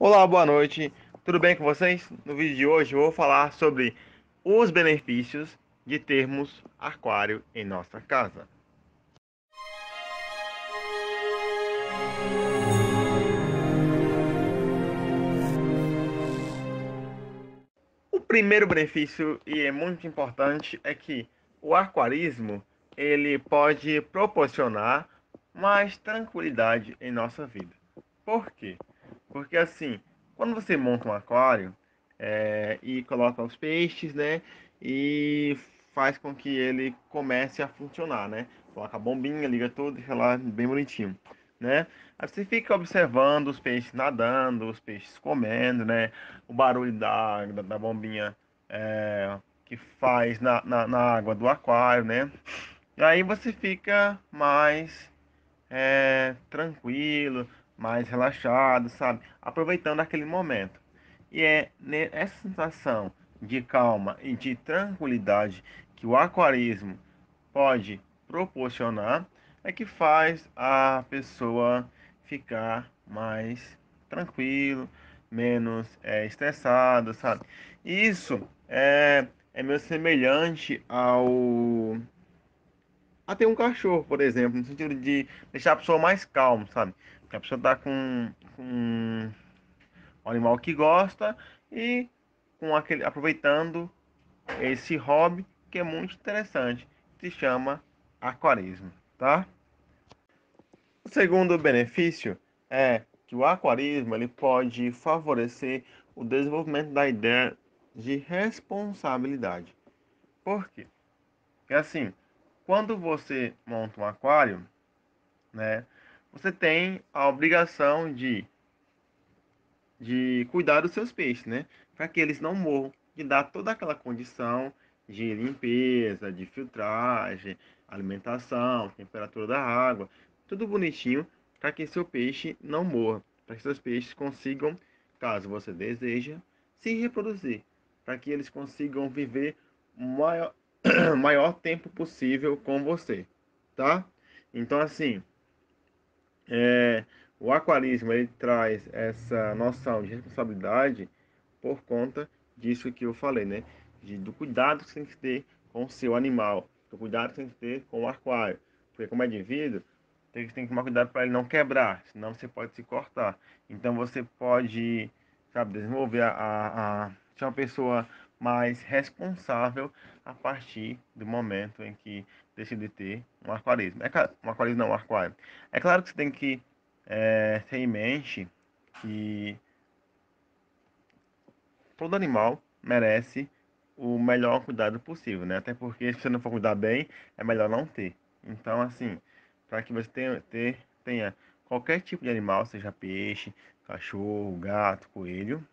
Olá, boa noite. Tudo bem com vocês? No vídeo de hoje eu vou falar sobre os benefícios de termos aquário em nossa casa. O primeiro benefício e é muito importante é que o aquarismo ele pode proporcionar mais tranquilidade em nossa vida. Por quê? Porque assim, quando você monta um aquário é, e coloca os peixes, né? E faz com que ele comece a funcionar, né? Coloca a bombinha, liga tudo, deixa lá bem bonitinho, né? Aí você fica observando os peixes nadando, os peixes comendo, né? O barulho da, da, da bombinha é, que faz na, na, na, água do aquário, né? E aí você fica mais é, tranquilo, mais relaxado, sabe? Aproveitando aquele momento. E é essa sensação de calma e de tranquilidade que o aquarismo pode proporcionar é que faz a pessoa ficar mais tranquilo, menos é, estressado, sabe? E isso é, é meio semelhante ao a ter um cachorro, por exemplo, no sentido de deixar a pessoa mais calma, sabe? a pessoa tá com, com um animal que gosta e com aquele, aproveitando esse hobby que é muito interessante, que se chama aquarismo, tá? O segundo benefício é que o aquarismo ele pode favorecer o desenvolvimento da ideia de responsabilidade. Por quê? Porque assim, quando você monta um aquário, né, você tem a obrigação de, de cuidar dos seus peixes, né? Para que eles não morram, de dar toda aquela condição de limpeza, de filtragem, alimentação, temperatura da água, tudo bonitinho para que seu peixe não morra, para que seus peixes consigam, caso você deseja, se reproduzir, para que eles consigam viver o maior, maior tempo possível com você, tá? Então assim, é, o aquarismo ele traz essa noção de responsabilidade por conta disso que eu falei, né? De, do cuidado que você tem que ter com o seu animal, do cuidado que você tem que ter com o aquário. Porque como é de vidro, tem que, tem que tomar cuidado para ele não quebrar, senão você pode se cortar. Então você pode, sabe, desenvolver a, a, a se uma pessoa mais responsável a partir do momento em que decide ter um aquarismo. É claro, um aquarismo não, um aquário. É claro que você tem que é, ter em mente que todo animal merece o melhor cuidado possível, né? Até porque se você não for cuidar bem, é melhor não ter. Então, assim, para que você tenha, ter, tenha qualquer tipo de animal, seja peixe, cachorro, gato, coelho,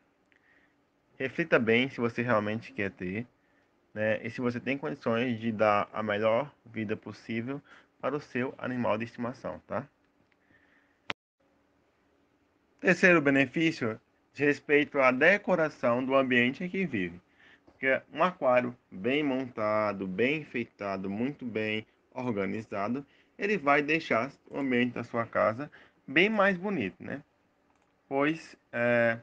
reflita bem se você realmente quer ter, né? E se você tem condições de dar a melhor vida possível para o seu animal de estimação, tá? Terceiro benefício diz respeito à decoração do ambiente em que vive. Porque um aquário bem montado, bem enfeitado, muito bem organizado, ele vai deixar o ambiente da sua casa bem mais bonito, né? Pois é,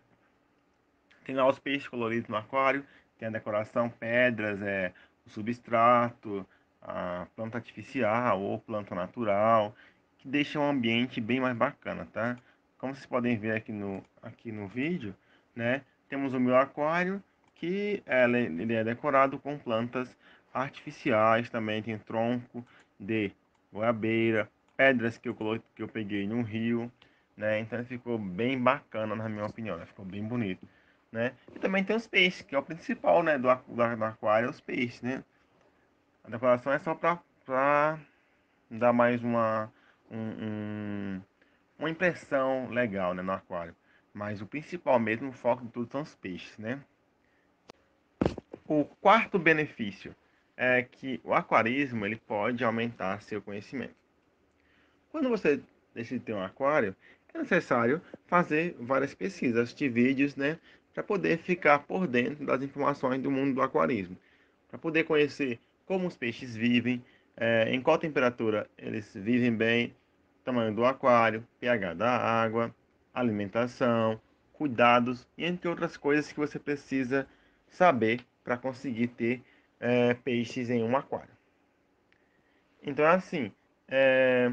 tem lá os peixes coloridos no aquário, tem a decoração, pedras, é, o substrato, a planta artificial ou planta natural, que deixa um ambiente bem mais bacana, tá? Como vocês podem ver aqui no, aqui no vídeo, né? Temos o meu aquário, que é, ele é decorado com plantas artificiais, também tem tronco de goiabeira, pedras que eu, coloquei, que eu peguei no rio, né? Então ficou bem bacana, na minha opinião, né? ficou bem bonito né? E também tem os peixes, que é o principal, né, do, do, do aquário, é os peixes, né? A decoração é só para dar mais uma, um, um, uma impressão legal, né, no aquário. Mas o principal mesmo, o foco de tudo são os peixes, né? O quarto benefício é que o aquarismo ele pode aumentar seu conhecimento. Quando você decide ter um aquário, é necessário fazer várias pesquisas, assistir vídeos, né, para poder ficar por dentro das informações do mundo do aquarismo, para poder conhecer como os peixes vivem, é, em qual temperatura eles vivem bem, tamanho do aquário, pH da água, alimentação, cuidados e entre outras coisas que você precisa saber para conseguir ter é, peixes em um aquário. Então é assim, é,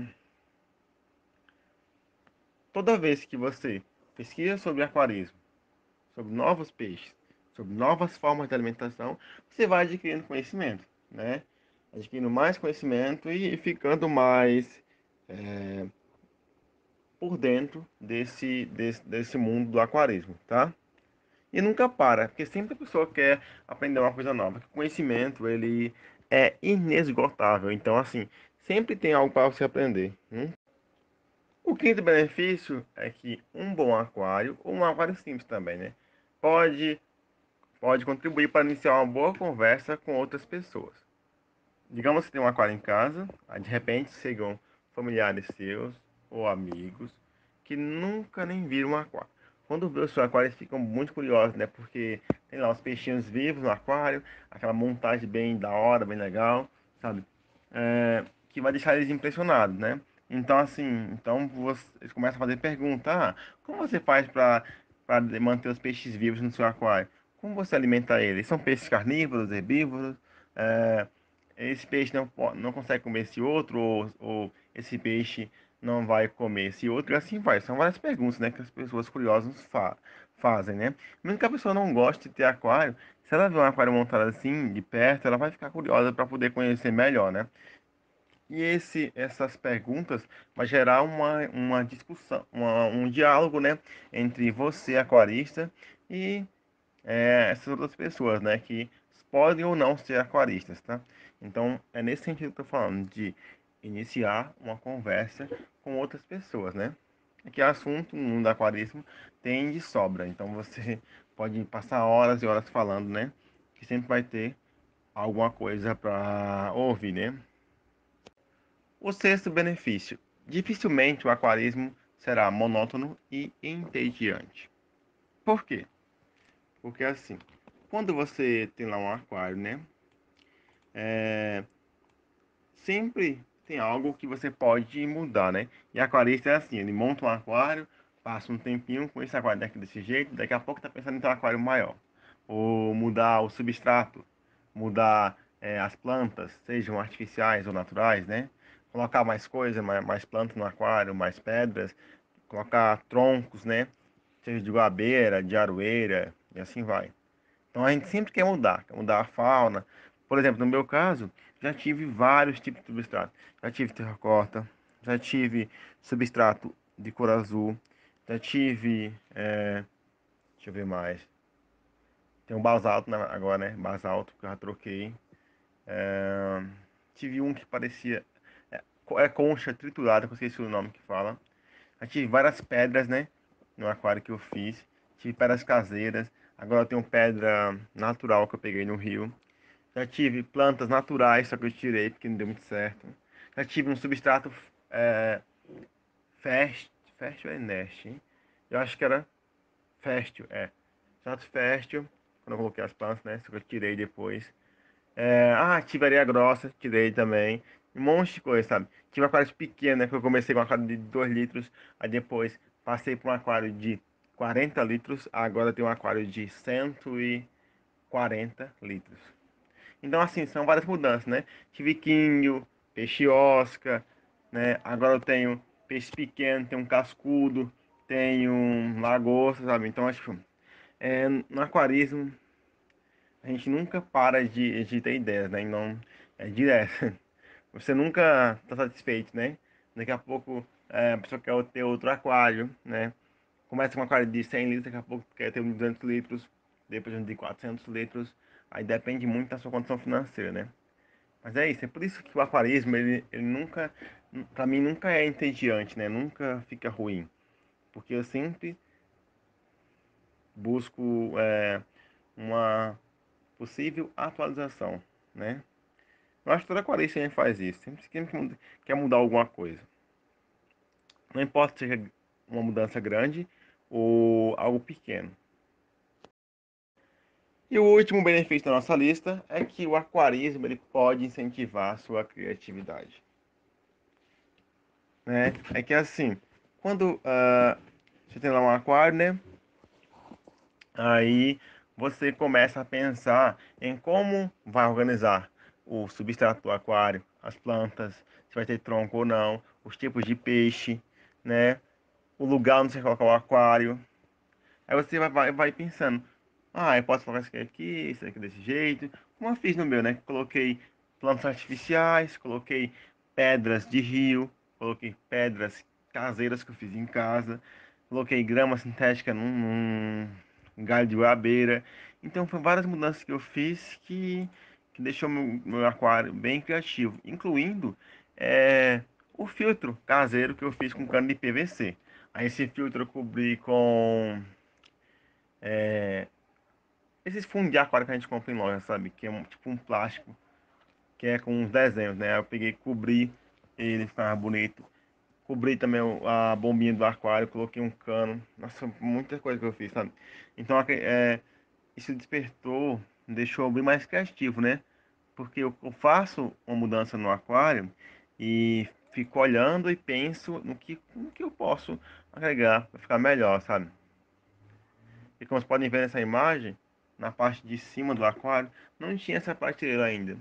toda vez que você pesquisa sobre aquarismo sobre novos peixes, sobre novas formas de alimentação, você vai adquirindo conhecimento, né? Adquirindo mais conhecimento e ficando mais é, por dentro desse, desse, desse mundo do aquarismo, tá? E nunca para, porque sempre a pessoa quer aprender uma coisa nova. O conhecimento, ele é inesgotável. Então, assim, sempre tem algo para você aprender. Hein? Hum? O quinto benefício é que um bom aquário, ou um aquário simples também, né? pode, pode contribuir para iniciar uma boa conversa com outras pessoas. Digamos que tem um aquário em casa, aí de repente chegam familiares seus ou amigos que nunca nem viram um aquário. Quando vê o seu aquário, eles ficam muito curiosos, né? Porque tem lá os peixinhos vivos no aquário, aquela montagem bem da hora, bem legal, sabe? É, que vai deixar eles impressionados, né? Então, assim, então você, eles começam a fazer perguntas. Ah, como você faz para para manter os peixes vivos no seu aquário? Como você alimenta eles? São peixes carnívoros, herbívoros? É, esse peixe não, não consegue comer esse outro, ou, ou, esse peixe não vai comer esse outro, e assim vai. São várias perguntas né, que as pessoas curiosas fa fazem. Né? Mesmo que a pessoa não goste de ter aquário, se ela vê um aquário montado assim, de perto, ela vai ficar curiosa para poder conhecer melhor. Né? E esse, essas perguntas vai gerar uma, uma discussão, uma, um diálogo né, entre você, aquarista, e é, essas outras pessoas, né? Que podem ou não ser aquaristas, tá? Então, é nesse sentido que eu estou falando, de iniciar uma conversa com outras pessoas, né? É que assunto no mundo aquarismo tem de sobra. Então, você pode passar horas e horas falando, né? Que sempre vai ter alguma coisa para ouvir, né? O sexto benefício: dificilmente o aquarismo será monótono e entediante. Por quê? Porque assim, quando você tem lá um aquário, né? É... Sempre tem algo que você pode mudar, né? E aquarista é assim, ele monta um aquário, passa um tempinho com esse aquário daqui desse jeito, daqui a pouco tá pensando em ter um aquário maior. Ou mudar o substrato, mudar é, as plantas, sejam artificiais ou naturais, né? colocar mais coisa, mais, mais no aquário, mais pedras, colocar troncos, né? Seja de goabeira, de aroeira e assim vai. Então a gente sempre quer mudar, quer mudar a fauna. Por exemplo, no meu caso, já tive vários tipos de substrato. Já tive terracota, já tive substrato de cor azul, já tive. É... Deixa eu ver mais. Tem um basalto agora, né? Basalto, que eu já troquei. É... Tive um que parecia é concha triturada, que sei esqueci o nome que fala. Já tive várias pedras, né? No aquário que eu fiz. Tive pedras caseiras. Agora eu tenho pedra natural que eu peguei no rio. Já tive plantas naturais, só que eu tirei porque não deu muito certo. Já tive um substrato é, fest, fest ou é Eu acho que era festio, é. Substrato festio, quando eu coloquei as plantas, né? Só que eu tirei depois. É, ah, tive areia grossa, tirei também um monte de coisa, sabe? Tive um aquário pequeno, né? Que eu comecei com um aquário de 2 litros, aí depois passei para um aquário de 40 litros, agora tem um aquário de 140 litros. Então, assim, são várias mudanças, né? Tive quinho, peixe osca, né? Agora eu tenho peixe pequeno, tenho um cascudo, tenho um lagosta, sabe? Então, acho que é, no aquarismo a gente nunca para de, de ter ideias, né? Não é direto. você nunca está satisfeito, né? Daqui a pouco é, a pessoa quer ter outro aquário, né? Começa com um aquário de 100 litros, daqui a pouco quer ter um de 200 litros, depois um de 400 litros. Aí depende muito da sua condição financeira, né? Mas é isso, é por isso que o aquarismo, ele, ele nunca, para mim, nunca é entediante, né? Nunca fica ruim. Porque eu sempre busco é, uma possível atualização, né? Eu acho que toda quaresma faz isso. Sempre, que quer mudar alguma coisa. Não importa se seja uma mudança grande ou algo pequeno. E o último benefício da nossa lista é que o aquarismo ele pode incentivar a sua criatividade. Né? É que é assim, quando uh, você tem lá um aquário, né? Aí você começa a pensar em como vai organizar o substrato do aquário, as plantas, se vai ter tronco ou não, os tipos de peixe, né? O lugar onde você coloca o aquário. Aí você vai, vai, vai pensando, ah, eu posso colocar isso aqui, aqui, isso aqui desse jeito, como eu fiz no meu, né? Coloquei plantas artificiais, coloquei pedras de rio, coloquei pedras caseiras que eu fiz em casa, coloquei grama sintética num, num galho de goiabeira. Então, foram várias mudanças que eu fiz que que deixou meu, meu aquário bem criativo, incluindo é, o filtro caseiro que eu fiz com cano de PVC. Aí esse filtro eu cobri com é, esses fundos de aquário que a gente compra em loja, sabe? Que é um, tipo um plástico que é com uns desenhos, né? Eu peguei, cobri ele, ficava bonito. Cobri também a bombinha do aquário, coloquei um cano. Nossa, muita coisa que eu fiz, sabe? Então, é, isso despertou, deixou bem mais criativo, né? porque eu faço uma mudança no aquário e fico olhando e penso no que, no que eu posso agregar para ficar melhor, sabe? E como vocês podem ver nessa imagem, na parte de cima do aquário, não tinha essa prateleira ainda.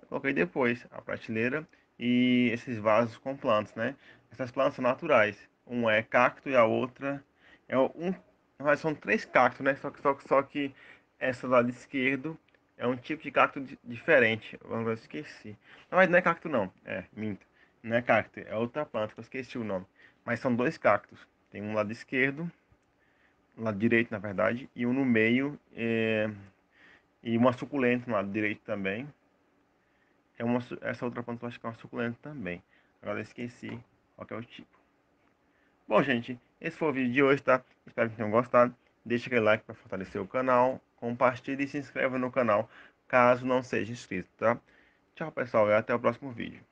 Eu coloquei depois a prateleira e esses vasos com plantas, né? Essas plantas são naturais. Um é cacto e a outra é um. Mas são três cactos, né? Só que, só, só que essa do lado esquerdo é um tipo de cacto diferente. Vamos ver, eu esqueci. Não, mas não é cacto não. É, minto. Não é cacto, é outra planta que eu esqueci o nome. Mas são dois cactos. Tem um lado esquerdo, lado direito na verdade, e um no meio. É... E uma suculenta no lado direito também. É uma, essa outra planta eu acho que é uma suculenta também. Agora eu esqueci qual é o tipo. Bom, gente, esse foi o vídeo de hoje, tá? Espero que tenham gostado. Deixa aquele like para fortalecer o canal compartilhe e se inscreva no canal caso não seja inscrito, tá? Tchau, pessoal, e até o próximo vídeo.